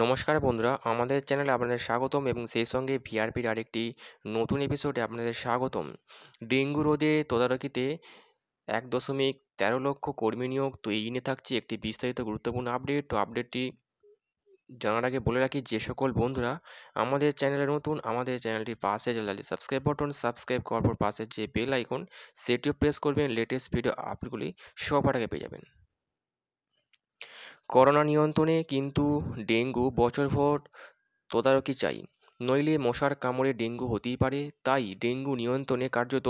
নমস্কার বন্ধুরা আমাদের চ্যানেলে আপনাদের স্বাগতম এবং সেই সঙ্গে ভিআরপির আরেকটি নতুন এপিসোডে আপনাদের স্বাগতম ডেঙ্গু রোধে তদারকিতে এক দশমিক তেরো লক্ষ কর্মী নিয়োগ তো এই নিয়ে থাকছে একটি বিস্তারিত গুরুত্বপূর্ণ আপডেট তো আপডেটটি জানার আগে বলে রাখি যে সকল বন্ধুরা আমাদের চ্যানেলে নতুন আমাদের চ্যানেলটির পাশে জ্বালালি সাবস্ক্রাইব বাটন সাবস্ক্রাইব করার পর পাশে যে বেল আইকন সেটিও প্রেস করবেন লেটেস্ট ভিডিও আপডেটগুলি সবার আগে পেয়ে যাবেন করোনা নিয়ন্ত্রণে কিন্তু ডেঙ্গু বছরভর তদারকি চাই নইলে মশার কামড়ে ডেঙ্গু হতেই পারে তাই ডেঙ্গু নিয়ন্ত্রণে কার্যত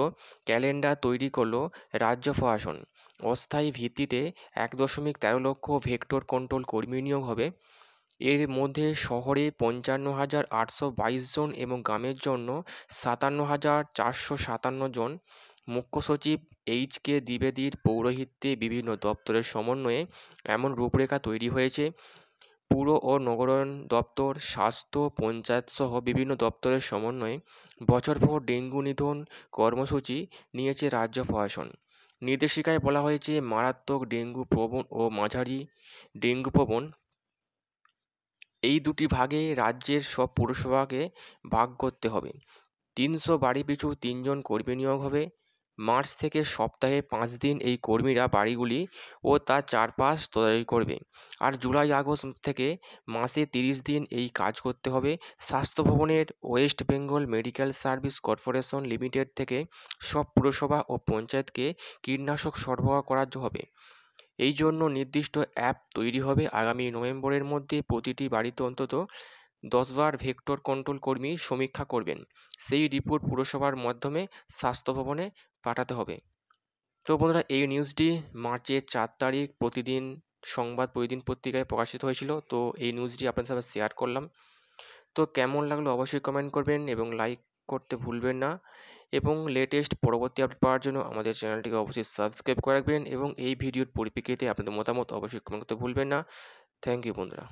ক্যালেন্ডার তৈরি করল রাজ্য প্রশাসন অস্থায়ী ভিত্তিতে এক দশমিক তেরো লক্ষ ভেক্টর কন্ট্রোল কর্মী নিয়োগ হবে এর মধ্যে শহরে পঞ্চান্ন হাজার আটশো বাইশ জন এবং গ্রামের জন্য সাতান্ন হাজার চারশো সাতান্ন জন মুখ্য সচিব এইচ কে দ্বিবেদীর পৌরোহিত্যে বিভিন্ন দপ্তরের সমন্বয়ে এমন রূপরেখা তৈরি হয়েছে পুর ও নগরায়ণ দপ্তর স্বাস্থ্য পঞ্চায়েত সহ বিভিন্ন দপ্তরের সমন্বয়ে বছরভর ডেঙ্গু নিধন কর্মসূচি নিয়েছে রাজ্য প্রশাসন নির্দেশিকায় বলা হয়েছে মারাত্মক ডেঙ্গু প্রবণ ও মাঝারি ডেঙ্গু প্রবণ এই দুটি ভাগে রাজ্যের সব পুরসভাকে ভাগ করতে হবে তিনশো বাড়ি পিছু তিনজন কর্মী নিয়োগ হবে মার্চ থেকে সপ্তাহে পাঁচ দিন এই কর্মীরা বাড়িগুলি ও তার চারপাশ তদারকি করবে আর জুলাই আগস্ট থেকে মাসে তিরিশ দিন এই কাজ করতে হবে স্বাস্থ্য ভবনের West Bengal medical service corporation limited থেকে সব পুরসভা ও পঞ্চায়েতকে কীটনাশক সরবরাহ করা হবে এই জন্য নির্দিষ্ট অ্যাপ তৈরি হবে আগামী নভেম্বরের মধ্যে প্রতিটি বাড়িতে অন্তত দশবার ভেক্টর কন্ট্রোল কর্মী সমীক্ষা করবেন সেই রিপোর্ট পুরসভার মাধ্যমে স্বাস্থ্য ভবনে পাঠাতে হবে তো বন্ধুরা এই নিউজটি মার্চের চার তারিখ প্রতিদিন সংবাদ প্রতিদিন পত্রিকায় প্রকাশিত হয়েছিল তো এই নিউজটি আপনাদের সাথে শেয়ার করলাম তো কেমন লাগলো অবশ্যই কমেন্ট করবেন এবং লাইক করতে ভুলবেন না এবং লেটেস্ট পরবর্তী আপডেট পাওয়ার জন্য আমাদের চ্যানেলটিকে অবশ্যই সাবস্ক্রাইব করে রাখবেন এবং এই ভিডিওর পরিপ্রেক্ষিতে আপনাদের মতামত অবশ্যই কমেন্ট করতে ভুলবেন না থ্যাংক ইউ বন্ধুরা